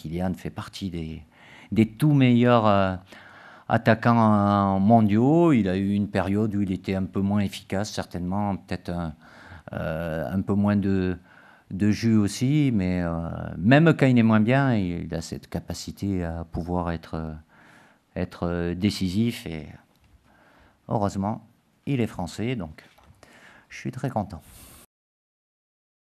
Kylian fait partie des, des tout meilleurs euh, attaquants euh, mondiaux. Il a eu une période où il était un peu moins efficace, certainement, peut-être un, euh, peu moins de, de jus aussi, mais même quand il est moins bien, il a cette capacité à pouvoir être, être décisif. Et heureusement, il est français, donc je suis très content.